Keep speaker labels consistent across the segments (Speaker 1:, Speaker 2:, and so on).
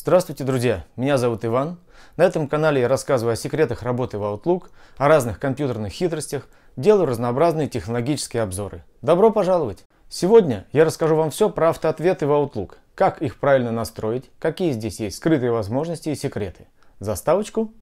Speaker 1: Здравствуйте, друзья! Меня зовут Иван. На этом канале я рассказываю о секретах работы в Outlook, о разных компьютерных хитростях, делаю разнообразные технологические обзоры. Добро пожаловать! Сегодня я расскажу вам все про автоответы в Outlook, как их правильно настроить, какие здесь есть скрытые возможности и секреты. Заставочку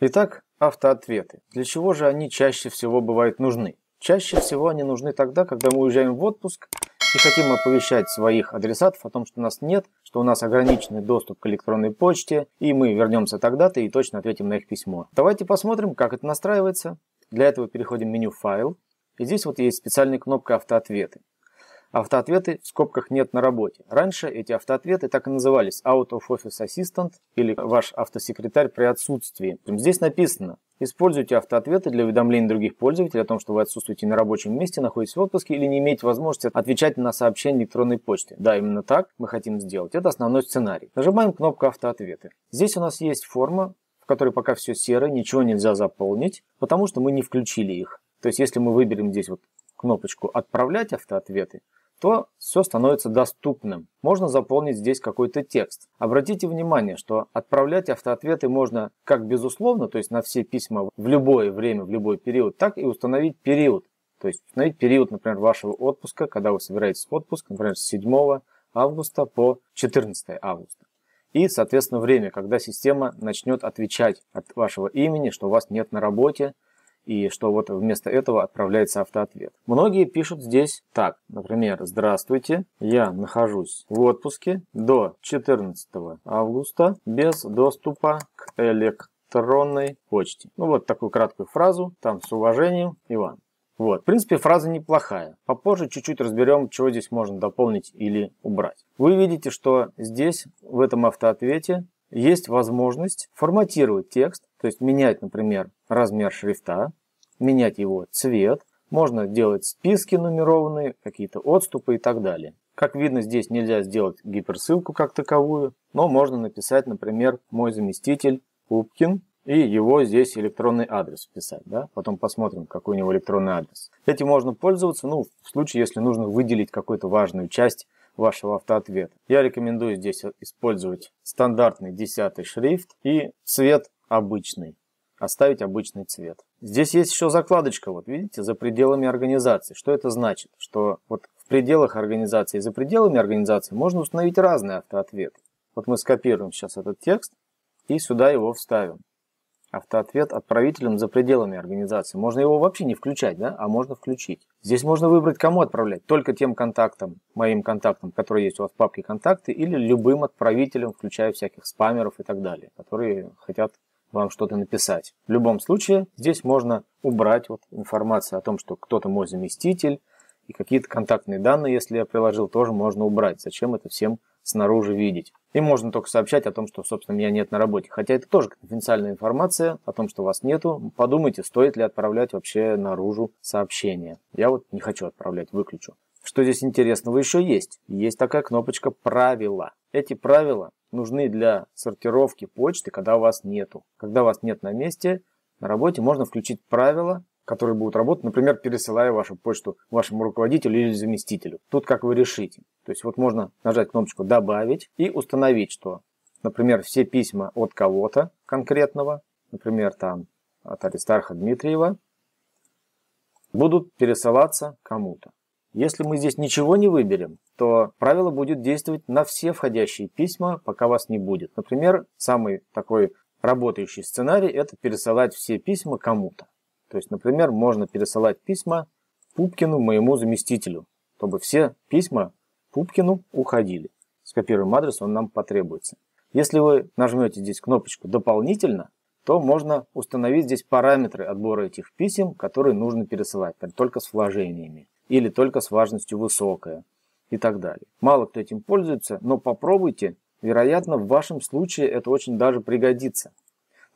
Speaker 1: Итак, автоответы. Для чего же они чаще всего бывают нужны? Чаще всего они нужны тогда, когда мы уезжаем в отпуск и хотим оповещать своих адресатов о том, что нас нет, что у нас ограниченный доступ к электронной почте, и мы вернемся тогда-то и точно ответим на их письмо. Давайте посмотрим, как это настраивается. Для этого переходим в меню «Файл», и здесь вот есть специальная кнопка «Автоответы». Автоответы в скобках нет на работе. Раньше эти автоответы так и назывались Out of Office Assistant или ваш автосекретарь при отсутствии. Здесь написано, используйте автоответы для уведомления других пользователей о том, что вы отсутствуете на рабочем месте, находитесь в отпуске или не имеете возможности отвечать на сообщения электронной почты. Да, именно так мы хотим сделать. Это основной сценарий. Нажимаем кнопку автоответы. Здесь у нас есть форма, в которой пока все серо, ничего нельзя заполнить, потому что мы не включили их. То есть, если мы выберем здесь вот кнопочку «Отправлять автоответы», то все становится доступным. Можно заполнить здесь какой-то текст. Обратите внимание, что отправлять автоответы можно как безусловно, то есть на все письма в любое время, в любой период, так и установить период. То есть установить период, например, вашего отпуска, когда вы собираетесь в отпуск, например, с 7 августа по 14 августа. И, соответственно, время, когда система начнет отвечать от вашего имени, что вас нет на работе, и что вот вместо этого отправляется автоответ. Многие пишут здесь так, например, «Здравствуйте, я нахожусь в отпуске до 14 августа без доступа к электронной почте». Ну вот такую краткую фразу, там с уважением, Иван. Вот, в принципе, фраза неплохая. Попозже чуть-чуть разберем, чего здесь можно дополнить или убрать. Вы видите, что здесь, в этом автоответе, есть возможность форматировать текст то есть менять, например, размер шрифта, менять его цвет, можно делать списки нумерованные, какие-то отступы и так далее. Как видно, здесь нельзя сделать гиперссылку как таковую, но можно написать, например, мой заместитель Пупкин, и его здесь электронный адрес вписать. Да? Потом посмотрим, какой у него электронный адрес. Этим можно пользоваться, ну, в случае, если нужно выделить какую-то важную часть вашего автоответа. Я рекомендую здесь использовать стандартный 10 шрифт и цвет обычный, оставить обычный цвет. Здесь есть еще закладочка, вот видите, за пределами организации. Что это значит? Что вот в пределах организации и за пределами организации можно установить разные автоответы. Вот мы скопируем сейчас этот текст и сюда его вставим. Автоответ отправителям за пределами организации. Можно его вообще не включать, да, а можно включить. Здесь можно выбрать, кому отправлять. Только тем контактам, моим контактам, которые есть у вас в папке контакты, или любым отправителям, включая всяких спамеров и так далее, которые хотят вам что-то написать. В любом случае, здесь можно убрать вот информацию о том, что кто-то мой заместитель, и какие-то контактные данные, если я приложил, тоже можно убрать. Зачем это всем снаружи видеть? И можно только сообщать о том, что, собственно, меня нет на работе. Хотя это тоже конфиденциальная информация о том, что вас нету. Подумайте, стоит ли отправлять вообще наружу сообщение. Я вот не хочу отправлять, выключу. Что здесь интересного еще есть? Есть такая кнопочка «Правила». Эти правила нужны для сортировки почты, когда у вас нету. Когда у вас нет на месте, на работе можно включить правила, которые будут работать, например, пересылая вашу почту вашему руководителю или заместителю. Тут как вы решите. То есть вот можно нажать кнопочку «Добавить» и установить, что, например, все письма от кого-то конкретного, например, там от Аристарха Дмитриева, будут пересылаться кому-то. Если мы здесь ничего не выберем, то правило будет действовать на все входящие письма, пока вас не будет. Например, самый такой работающий сценарий – это пересылать все письма кому-то. То есть, например, можно пересылать письма Пупкину, моему заместителю, чтобы все письма Пупкину уходили. Скопируем адрес, он нам потребуется. Если вы нажмете здесь кнопочку «Дополнительно», то можно установить здесь параметры отбора этих писем, которые нужно пересылать, только с вложениями или только с важностью высокая и так далее. Мало кто этим пользуется, но попробуйте, вероятно, в вашем случае это очень даже пригодится.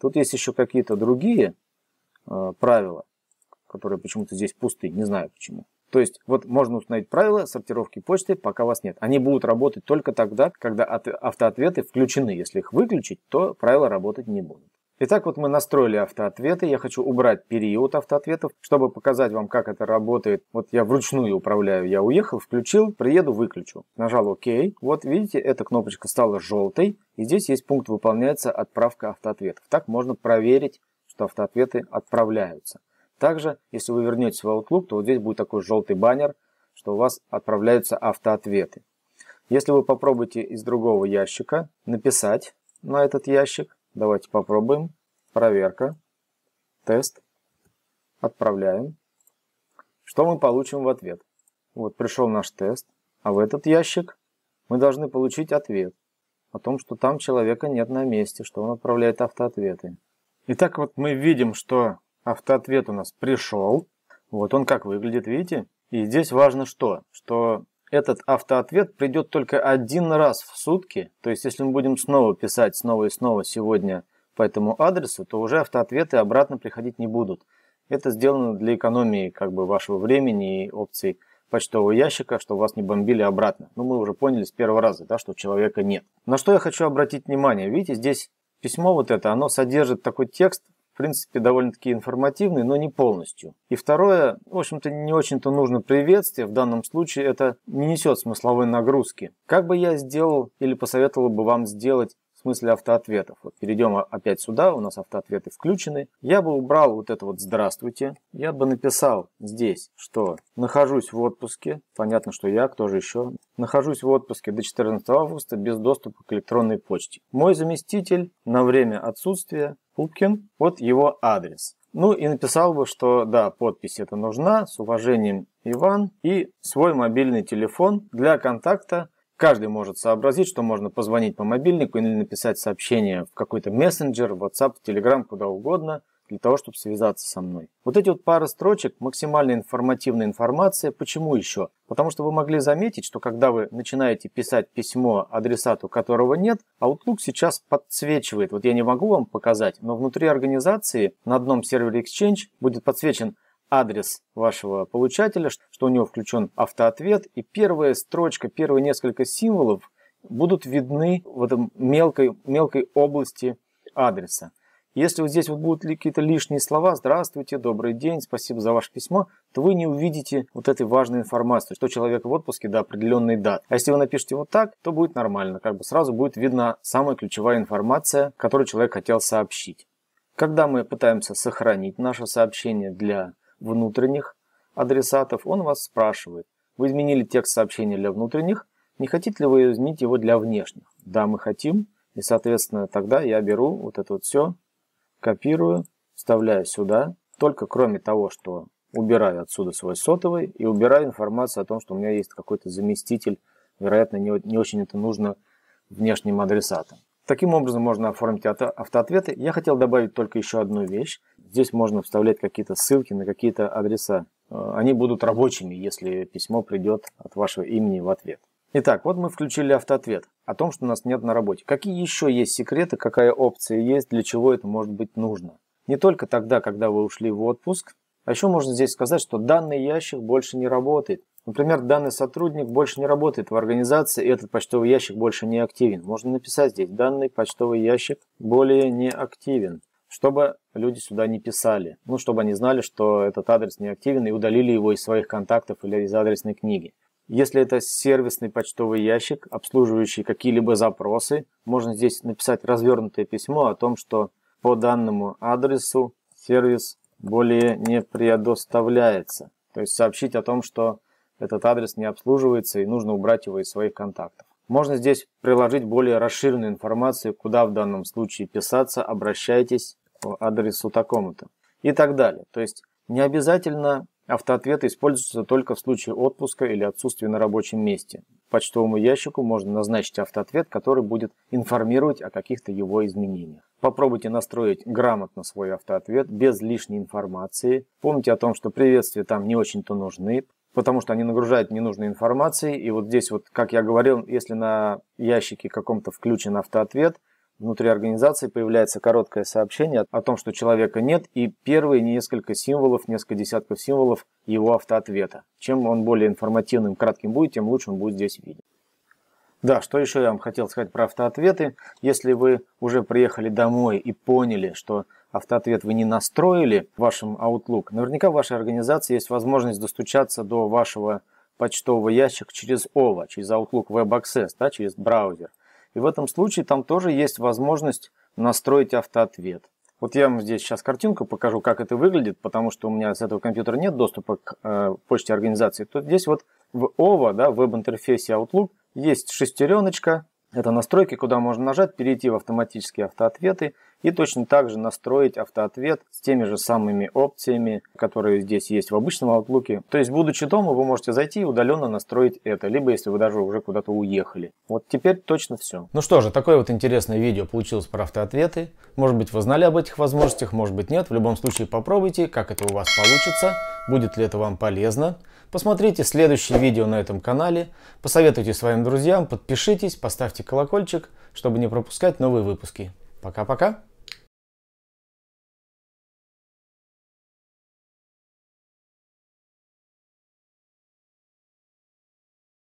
Speaker 1: Тут есть еще какие-то другие э, правила, которые почему-то здесь пусты, не знаю почему. То есть вот можно установить правила сортировки почты, пока вас нет. Они будут работать только тогда, когда автоответы включены. Если их выключить, то правила работать не будут. Итак, вот мы настроили автоответы. Я хочу убрать период автоответов, чтобы показать вам, как это работает. Вот я вручную управляю. Я уехал, включил, приеду, выключу. Нажал ОК. Вот видите, эта кнопочка стала желтой. И здесь есть пункт «Выполняется отправка автоответов». Так можно проверить, что автоответы отправляются. Также, если вы вернетесь в Outlook, то вот здесь будет такой желтый баннер, что у вас отправляются автоответы. Если вы попробуете из другого ящика написать на этот ящик, Давайте попробуем. Проверка. Тест. Отправляем. Что мы получим в ответ? Вот пришел наш тест. А в этот ящик мы должны получить ответ о том, что там человека нет на месте, что он отправляет автоответы. Итак, вот мы видим, что автоответ у нас пришел. Вот он как выглядит, видите? И здесь важно что? Что этот автоответ придет только один раз в сутки, то есть если мы будем снова писать снова и снова сегодня по этому адресу, то уже автоответы обратно приходить не будут. Это сделано для экономии как бы вашего времени и опций почтового ящика, чтобы вас не бомбили обратно. Ну, мы уже поняли с первого раза, да, что человека нет. На что я хочу обратить внимание. Видите, здесь письмо вот это, оно содержит такой текст, в принципе, довольно-таки информативный, но не полностью. И второе, в общем-то, не очень-то нужно приветствие. В данном случае это не несет смысловой нагрузки. Как бы я сделал или посоветовал бы вам сделать смысле автоответов. Вот перейдем опять сюда, у нас автоответы включены. Я бы убрал вот это вот «Здравствуйте». Я бы написал здесь, что нахожусь в отпуске. Понятно, что я, кто же еще. Нахожусь в отпуске до 14 августа без доступа к электронной почте. Мой заместитель на время отсутствия Пупкин, вот его адрес. Ну и написал бы, что да, подпись это нужна, с уважением Иван и свой мобильный телефон для контакта Каждый может сообразить, что можно позвонить по мобильнику или написать сообщение в какой-то мессенджер, в WhatsApp, в Telegram, куда угодно, для того, чтобы связаться со мной. Вот эти вот пары строчек, максимально информативная информация. Почему еще? Потому что вы могли заметить, что когда вы начинаете писать письмо адресату, которого нет, Outlook сейчас подсвечивает. Вот я не могу вам показать, но внутри организации на одном сервере Exchange будет подсвечен адрес вашего получателя, что у него включен автоответ, и первая строчка, первые несколько символов будут видны в этом мелкой, мелкой области адреса. Если вот здесь вот будут какие-то лишние слова «Здравствуйте», «Добрый день», «Спасибо за ваше письмо», то вы не увидите вот этой важной информации, что человек в отпуске до определенной даты. А если вы напишете вот так, то будет нормально, как бы сразу будет видна самая ключевая информация, которую человек хотел сообщить. Когда мы пытаемся сохранить наше сообщение для внутренних адресатов, он вас спрашивает, вы изменили текст сообщения для внутренних, не хотите ли вы изменить его для внешних? Да, мы хотим, и, соответственно, тогда я беру вот это вот все, копирую, вставляю сюда, только кроме того, что убираю отсюда свой сотовый и убираю информацию о том, что у меня есть какой-то заместитель, вероятно, не, не очень это нужно внешним адресатам. Таким образом можно оформить автоответы. Я хотел добавить только еще одну вещь. Здесь можно вставлять какие-то ссылки на какие-то адреса. Э, они будут рабочими, если письмо придет от вашего имени в ответ. Итак, вот мы включили автоответ о том, что нас нет на работе. Какие еще есть секреты, какая опция есть, для чего это может быть нужно? Не только тогда, когда вы ушли в отпуск, а еще можно здесь сказать, что данный ящик больше не работает. Например, данный сотрудник больше не работает в организации, и этот почтовый ящик больше не активен. Можно написать здесь, данный почтовый ящик более не активен чтобы люди сюда не писали, ну, чтобы они знали, что этот адрес неактивен и удалили его из своих контактов или из адресной книги. Если это сервисный почтовый ящик, обслуживающий какие-либо запросы, можно здесь написать развернутое письмо о том, что по данному адресу сервис более не предоставляется. То есть сообщить о том, что этот адрес не обслуживается и нужно убрать его из своих контактов. Можно здесь приложить более расширенную информацию, куда в данном случае писаться, обращайтесь по адресу такому-то и так далее. То есть не обязательно автоответы используются только в случае отпуска или отсутствия на рабочем месте. Почтовому ящику можно назначить автоответ, который будет информировать о каких-то его изменениях. Попробуйте настроить грамотно свой автоответ, без лишней информации. Помните о том, что приветствия там не очень-то нужны, потому что они нагружают ненужной информацией. И вот здесь, вот, как я говорил, если на ящике каком-то включен автоответ, внутри организации появляется короткое сообщение о том, что человека нет, и первые несколько символов, несколько десятков символов его автоответа. Чем он более информативным, кратким будет, тем лучше он будет здесь виден. Да, что еще я вам хотел сказать про автоответы. Если вы уже приехали домой и поняли, что автоответ вы не настроили в вашем Outlook, наверняка в вашей организации есть возможность достучаться до вашего почтового ящика через OVA, через Outlook Web Access, да, через браузер. И в этом случае там тоже есть возможность настроить автоответ. Вот я вам здесь сейчас картинку покажу, как это выглядит, потому что у меня с этого компьютера нет доступа к э, почте организации. Тут здесь вот в OVA, а, да, веб-интерфейсе Outlook, есть шестереночка. Это настройки, куда можно нажать, перейти в автоматические автоответы и точно так же настроить автоответ с теми же самыми опциями, которые здесь есть в обычном Outlook. То есть, будучи дома, вы можете зайти и удаленно настроить это, либо если вы даже уже куда-то уехали. Вот теперь точно все. Ну что же, такое вот интересное видео получилось про автоответы. Может быть, вы знали об этих возможностях, может быть, нет. В любом случае, попробуйте, как это у вас получится, будет ли это вам полезно. Посмотрите следующее видео на этом канале, посоветуйте своим друзьям, подпишитесь, поставьте колокольчик, чтобы не пропускать новые выпуски. Пока-пока!